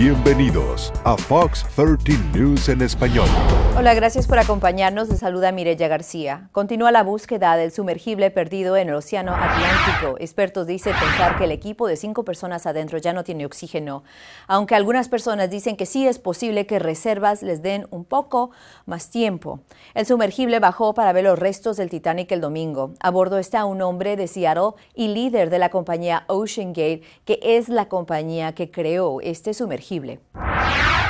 Bienvenidos a Fox 13 News en español. Hola, gracias por acompañarnos. Les saluda Mirella García. Continúa la búsqueda del sumergible perdido en el Océano Atlántico. Expertos dicen pensar que el equipo de cinco personas adentro ya no tiene oxígeno, aunque algunas personas dicen que sí es posible que reservas les den un poco más tiempo. El sumergible bajó para ver los restos del Titanic el domingo. A bordo está un hombre de Seattle y líder de la compañía OceanGate, que es la compañía que creó este sumergible.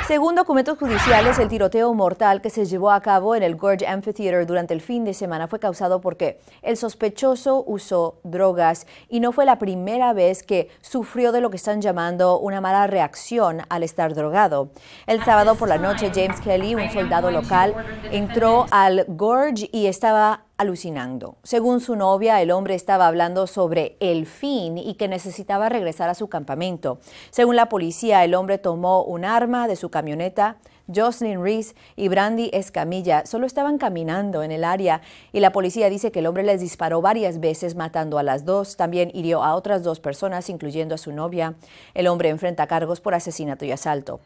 Según documentos judiciales, el tiroteo mortal que se se llevó a cabo en el Gorge Amphitheater durante el fin de semana fue causado porque el sospechoso usó drogas y no fue la primera vez que sufrió de lo que están llamando una mala reacción al estar drogado. El sábado por la noche, James Kelly, un soldado local, entró al Gorge y estaba alucinando. Según su novia, el hombre estaba hablando sobre el fin y que necesitaba regresar a su campamento. Según la policía, el hombre tomó un arma de su camioneta. Jocelyn Reese y Brandy Escamilla solo estaban caminando en el área y la policía dice que el hombre les disparó varias veces matando a las dos. También hirió a otras dos personas, incluyendo a su novia. El hombre enfrenta cargos por asesinato y asalto.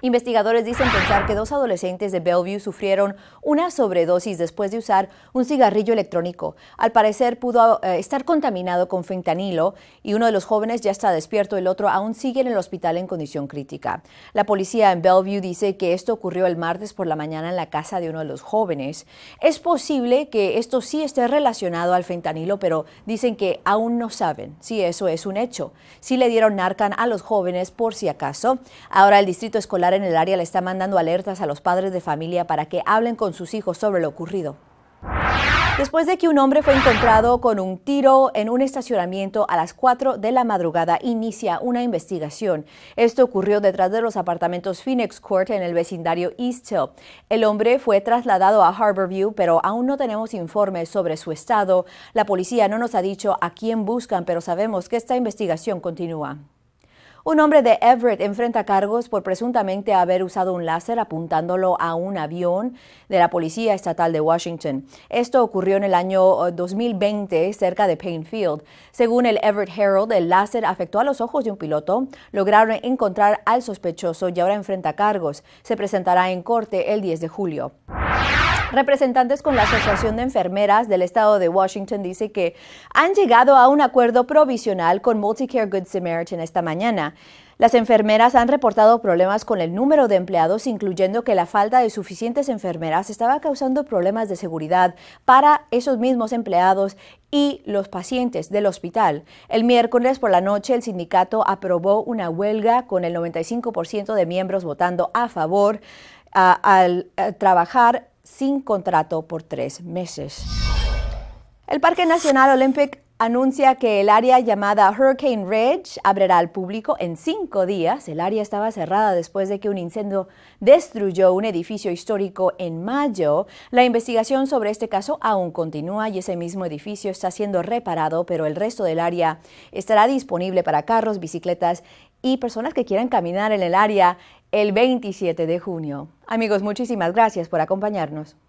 Investigadores dicen pensar que dos adolescentes de Bellevue sufrieron una sobredosis después de usar un cigarrillo electrónico. Al parecer pudo eh, estar contaminado con fentanilo y uno de los jóvenes ya está despierto, el otro aún sigue en el hospital en condición crítica. La policía en Bellevue dice que esto ocurrió el martes por la mañana en la casa de uno de los jóvenes. Es posible que esto sí esté relacionado al fentanilo, pero dicen que aún no saben si eso es un hecho. Sí le dieron Narcan a los jóvenes por si acaso. Ahora el distrito escolar en el área le está mandando alertas a los padres de familia para que hablen con sus hijos sobre lo ocurrido. Después de que un hombre fue encontrado con un tiro en un estacionamiento a las 4 de la madrugada, inicia una investigación. Esto ocurrió detrás de los apartamentos Phoenix Court en el vecindario East Hill. El hombre fue trasladado a Harborview, pero aún no tenemos informes sobre su estado. La policía no nos ha dicho a quién buscan, pero sabemos que esta investigación continúa. Un hombre de Everett enfrenta cargos por presuntamente haber usado un láser apuntándolo a un avión de la Policía Estatal de Washington. Esto ocurrió en el año 2020 eh, cerca de Field. Según el Everett Herald, el láser afectó a los ojos de un piloto. Lograron encontrar al sospechoso y ahora enfrenta cargos. Se presentará en corte el 10 de julio. Representantes con la Asociación de Enfermeras del Estado de Washington dice que han llegado a un acuerdo provisional con Multicare Good Samaritan esta mañana. Las enfermeras han reportado problemas con el número de empleados, incluyendo que la falta de suficientes enfermeras estaba causando problemas de seguridad para esos mismos empleados y los pacientes del hospital. El miércoles por la noche el sindicato aprobó una huelga con el 95% de miembros votando a favor al trabajar sin contrato por tres meses. El Parque Nacional Olympic anuncia que el área llamada Hurricane Ridge abrirá al público en cinco días. El área estaba cerrada después de que un incendio destruyó un edificio histórico en mayo. La investigación sobre este caso aún continúa y ese mismo edificio está siendo reparado, pero el resto del área estará disponible para carros, bicicletas y personas que quieran caminar en el área el 27 de junio. Amigos, muchísimas gracias por acompañarnos.